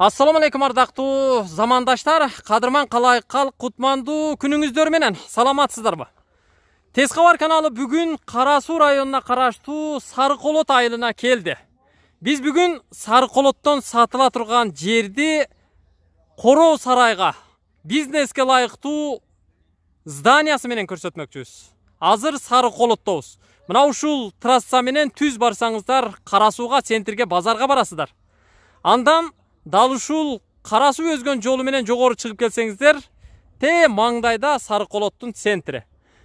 алейкум ардақты замандаштар қадырман қалайық қал құтманды күніңіздерменен саламатсыздар ба тез кабар каналы бүгін қарасу районына сары сарқолот айылына келді біз бүгін колоттон сатыла тұрған жерді қороу сарайға бизнеске лайықты зданиясы менен көрсөтмөкчүбүз азыр сары колоттобуз мына ушул трасса менен түз барсаңыздар қарасуға центрге базарга барасыздар андан дал ушул кара өзгөн жолу менен жогору чыгып келсеңиздер тээ маңдайда сары колоттун центри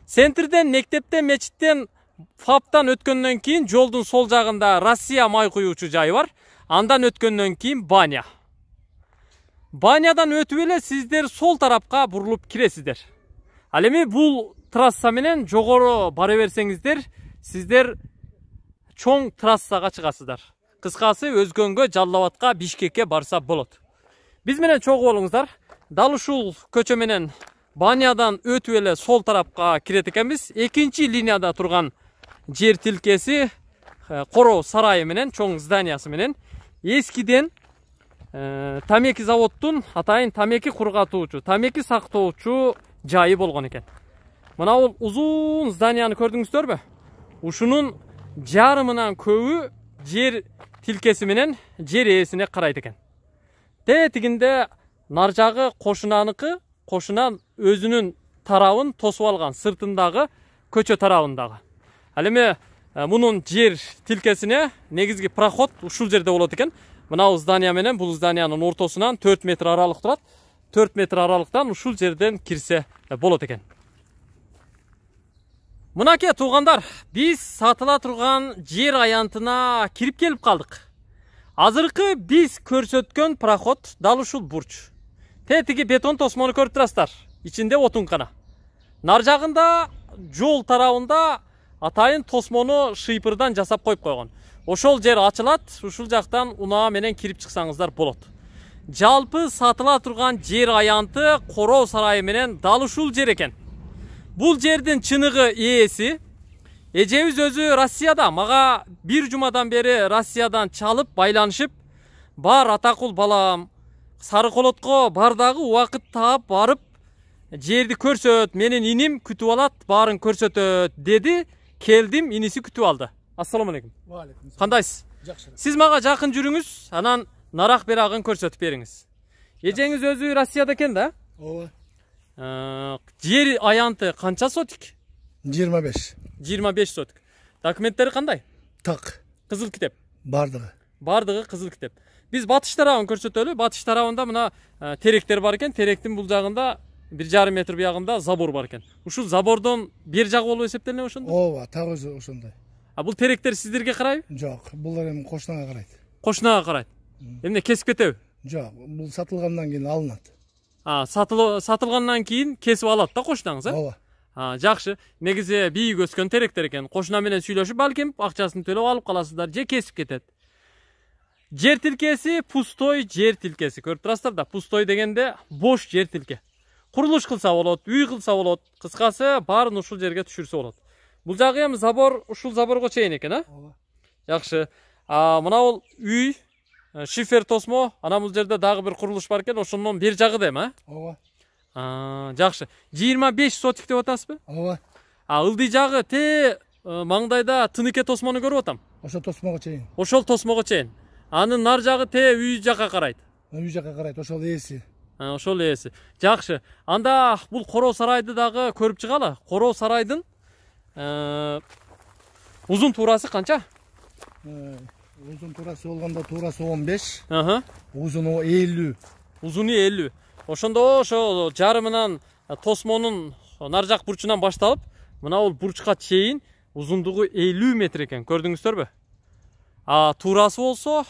центрден мектептен мечиттен фаптан өткөндөн кийин жолдун сол жагында россия май куюучу жайы бар андан өткөндөн кийин баня банядан өтүп эле сиздер сол тарапка бурулуп киресиздер ал эми бул трасса менен жогору бара берсеңиздер сиздер чоң трассага чыгасыздар кыскасы өзгөнгө жалал бишкекке барса болот биз менен чогуу болуңуздар дал ушул көчө менен баниядан өтүп эле сол тарапка кирет экенбиз экинчи линияда турган жер тилкеси короо сарайы менен чоң зданиясы менен эскиден тамеки заводтун атайын тамеки кургатуучу тамеки сактоочу жайы болгон экен мына бул узун зданияны көрдүңүздөрбү ушунун жарымынан көбү жер тилкеси менен жер ээсине карайт экен тетигинде нар жагы кошунаныкы кошуна өзүнүн тарабын тосуп алган сыртындагы көчө тарабындагы ал эми э, мунун жер тилкесине негизги проход ушул жерде болот экен мына здания менен бул зданиянын ортосунан төрт метр аралык турат төрт метр аралыктан ушул жерден кирсе э, болот экен ке туғандар биз сатыла тұрған жер аянтына кирип келіп қалдық азыркы біз көрсөткөн проход дал ушул бурч бетон тосмону көрүп турасыздар ичинде отункана нар жагында жол тарабында атайын тосмону шыйпырдан жасап коюп койгон ошол жер ачылат ушул жактан унаа менен кирип чыксаңыздар болот жалпы сатыла турган жер аянты короо сарайы менен дал ушул жер экен бул жердин чыныгы ээси эжебиз өзү россияда мага бир жумадан бери россиядан чалып байланышып бар атакул балам сары колотко бар дагы убакыт таап барып жерди көрсөт менин иним күтүп алат баарын көрсөтөт деди келдим иниси күтүп алды ассалому алейкум алейкум кандайсыз жакшы сиз мага жакын жүрүңүз анан нарак берагын көрсөтүп бериңиз эжеңиз өзү россияда экен да ооба жер аянты қанша сотик 25. 25 сотик документтері қандай так қызыл кітеп бардығы бардығы қызыл кітеп біз батыш тарабын көрсөтөлү батыш тарабында мына теректер бар экен теректин бул жагында бир жарым метр буягында забор бар экен ушул забордон бер жагы болуп эсептелинет ошондо ооба так өзү ошондой а бул теректер сиздерге карайбы жок булар эми кошунага карайт кошунага карайт эмне кесип кетеби жок бул сатылгандан кийин алынат сатылғаннан кейін кесіп алады да қошынаңыз иә ооба жақсы негізі биік өскен теректер екен қошынаменен сөйлесіп бәлкім ақшасын төлеп алып қаласыздар же кесіп кетеді жер тилкеси пустой жер тилкеси көріп тұрасыздар да пустой дегенде бош жер тилке құрылыс қылса болады үй қылса болады қысқасы барын ушул жерге түшірсе болады бұл жағы эми забор ушул заборго чейин экен а жақсы мынау үй Э, шифер тосмо анан бул жерде дагы бир курулуш бар экен ошонун бери жагы да эми а ооба жакшы жыйырма беш сотик деп атасызбы ооба а ылдый жагы тээ маңдайда тыныке тосмону көрүп атам ошол тосмого чейин ошол тосмого чейин анын нар жагы тээ үй жакка карайт үй жака карайт ошол ээси э, ошол ээси жакшы анда бул короо сарайды дагы көрүп чыгалы короо сарайдын э, узун туурасы канча uzun турасы болгондо турасы 15 Aha. uzunu 50 Uzunu 50. Ошондо ошо жарымынан тосмонун нар жак бурчунан башталып, мына бул бурчка чейин узундугу 50 метр экен. Көрдүңүздөрбү? А турасы болсо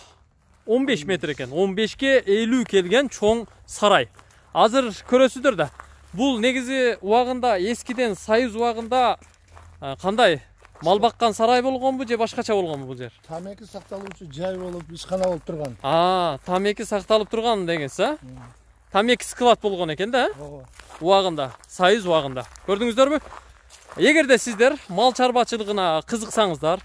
15 метр экен. 15ке 50 келген чоң сарай. Азыр көрөсүздөр да. Бул негизи убагында эскиден союз убагында кандай мал баққан сарай болгонбу же башкача болгонбу бул жер тамеки сакталуучу жай болуп ишкана болуп турган а тамеки сакталып турган дегенсиз а тамеки склад болгон экен да ооба убагында союз убагында көрдүңүздөрбү эгерде сиздер мал чарбачылыгына кызыксаңыздар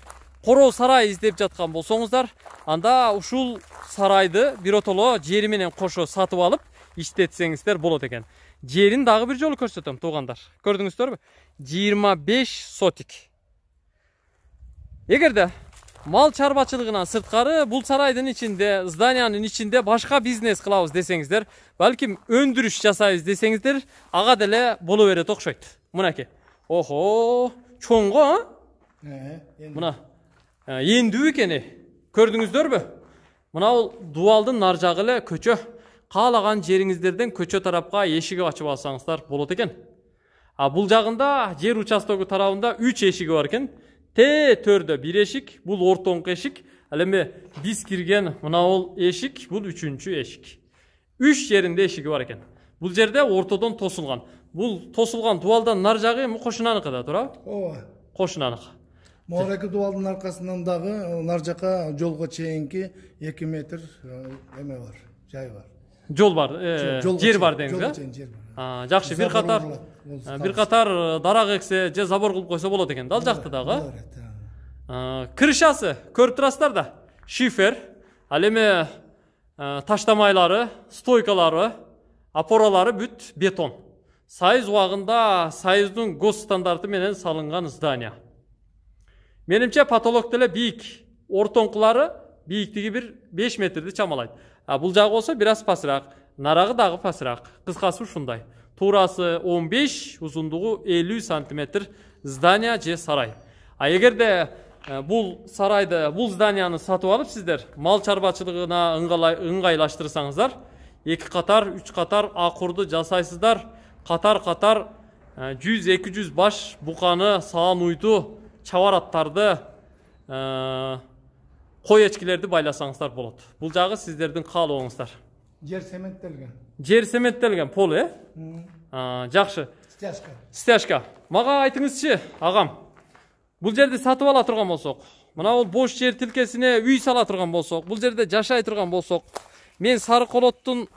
короо сарай издеп жаткан болсоңуздар анда ушул сарайды биротоло жери менен кошо сатып алып иштетсеңиздер болот экен жерин дагы бир жолу көрсөтөм туугандар көрдүңүздөрбү жыйырма беш сотик де мал чарбачылыгынан сырткары бұл сарайдың ішінде зданияның ішінде башка бизнес кылабыз десеңиздер балким өндүрүш жасайбыз десеңиздер ага деле боло берет окшойт мынакей охо чоң го а э, мына эндүү экен көрдүңүздөрбү мынабул дубалдын нар жагы эле көчө каалаган жериңиздерден көчө тарапка эшигип ачып алсаңыздар болот экен а бул жагында жер участогу тарабында үч эшиги бар экен те төрдө бир эшик бул ортоңку эшик ал эми биз кирген мынабул эшик бул үчүнчү эшик үч жеринде эшиги бар экен бул жерде ортодон тосулган бул тосулган дубалдын нар жагы эми кошунаныкы да туурабы ооба кошунаныкы могул эки дубалдын аркасынан дагы нар жака жолго чейинки эки метр эме бар жай бар жол бар жер бар жолго чейин жер бар жакшы бир катар бир катар э, дарак эксе же забор кылып койсо болот экен да ал жакта дагы крышасы көрүп турасыздар да шифер ал эми таштамайлары стойкалары опоралары бүт бетон союз убагында союздун гос стандарты менен салынган здание менимче потолок деле бийик ортоңкулары бийиктиги бир беш метрди чамалайт бул жагы болсо бир аз пасыраак нарағы дағы пасырақ қысқасы ұшындай турасы 15 ұзындығы 50 сантиметр здание же сарай а де бұл сарайды бұл зданияны сатып алып сіздер мал шаруашылығына ыңғайлаштырсаңыздар Екі қатар, үш қатар, Ақұрды жасайсыздар Қатар-қатар, 100-200 бас баш буканы саан ұйту чабар аттарды қой эчкилерди байласаңыздар болот бұл жағы сіздердің қалауыңыздар жер цементтелген жер цементтелген пол э жакшы стяжка стяжка мага айтыңызчы агам бул жерди сатып ала турган болсок мына бул бош жер тилкесине үй сала турган болсок бул жерде жашай турган болсок мен сары колоттун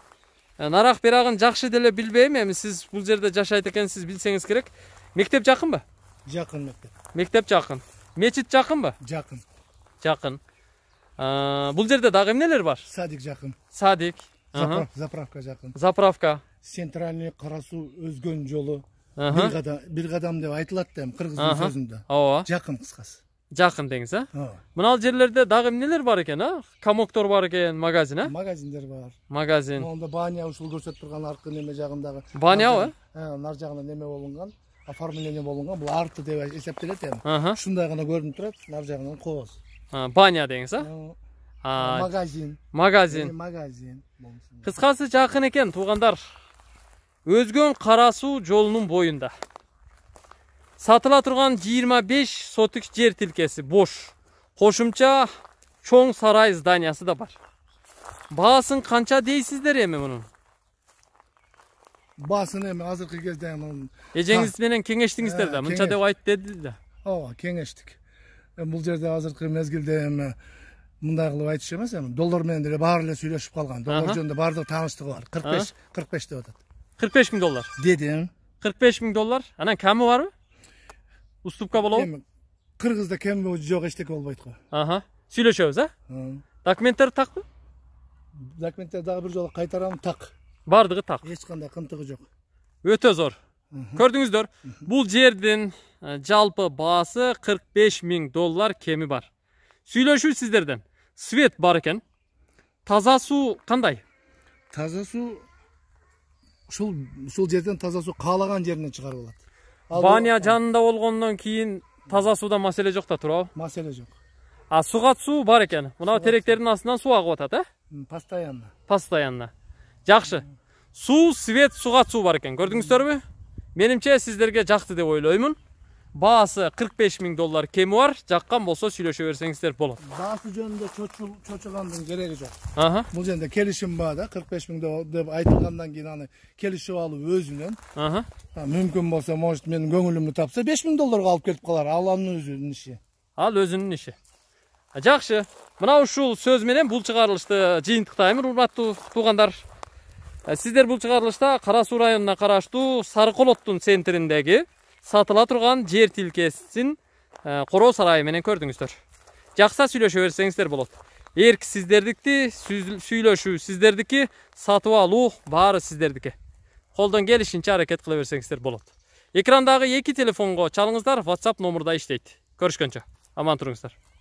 нарак бирагын жакшы деле билбейм эми сиз бул жерде жашайт экенсиз билсеңиз керек мектеп жакынбы жакын мектеп мектеп жакын мечит жакынбы жакын жакын бул жерде дагы эмнелер бар садик жакын садик А заправка жақын заправка центральный қарасу өзген жолы бір, қадам, деп айтылады да қырғыздың сөзінде ооба жақын қысқасы жақын деңіз а мынал жерлерде дагы нелер бар екен а комоктор бар екен магазин а магазиндер бар магазин моунда баня ушул көрсөтүп тұрған аркы неме Баня банябы нар жағында неме болунган оформление болунган бұл арты деп эсептелет эми ушундай гана көрүнүп турат нар жагынан кооз баня деңиз а магазин магазин магазин қысқасы жақын екен туғандар өзгөн қарасу жолының бойында. сатыла тұрған 25 сотық жер тилкеси бош кошумча чоң сарай зданиясы да бар баасын қанша дейсіздер эми мунун баасын эми азыркы кезде эжеңиз менен кеңештиңиздер да ә, мынча деп айт деди да ооба кеңештик ә, бул жерде азыркы мезгилде эми мындай кылып айтушы эмес эми доллармен деле баары эле сүйлөшүп калган доллар жөнүндө баардыгы тааныштыгы бар кырк беш кырк беш деп атат кырк беш миң доллар дедим кырк беш миң доллар анан ками барбы уступка болобу эми кыргызда кеми жок эчтеке болбойт го ага сүйлөшөбүз а документтерди такпы документтерди дагы бир жолу кайтарам так баардыгы так эч кандай кынтыгы жок өтө зор көрдүңүздөр бул жердин жалпы баасы кырк беш миң доллар кеми бар сүйлөшүү сиздерден свет бар екен таза су қандай таза су сол ушул жерден таза суу қалаған жерінен чыгарып алат баня жанында болгондон кейін таза сууда маселе жоқ та туурабы маселе жоқ а сугат суу бар екен мынау теректердин астынан су ағып атат ә постоянно постоянно жақсы су свет сугат су бар экен көрдүңүздөрбү менимче сіздерге жақты деп ойлаймын баасы 45 миң доллар кеми бар жаққан болса сүйлөшө берсеңиздер болот баасы жөнүндө чочулгандын кереги жок бул жерде келишим бар да кырк беш миң деп айтылгандан кийин аны келишип алып өзүнөн мүмкін болса может менің көңүлүмдү тапса беш миң долларга алып кетип қалар ал өзінің іші иши ал өзүнүн иши жакшы мына ушул сөз менен бул чыгарылышты жыйынтыктайм урматтуу туугандар сиздер бул чыгарылышта кара районуна караштуу сары центриндеги сатыла турган жер тілкесін короо ә, сарайы менен көрдүңүздөр жакса сүйлөшө берсеңиздер болот эрк сіздердікті сүйлөшүү сиздердики сатып алуу бары сіздердікі. колдон келишинче аракет кыла берсеңиздер болот Экрандағы екі телефонға чалыңыздар whatsapp номурда иштейт көрүшкөнчө аман тұрыңыздар.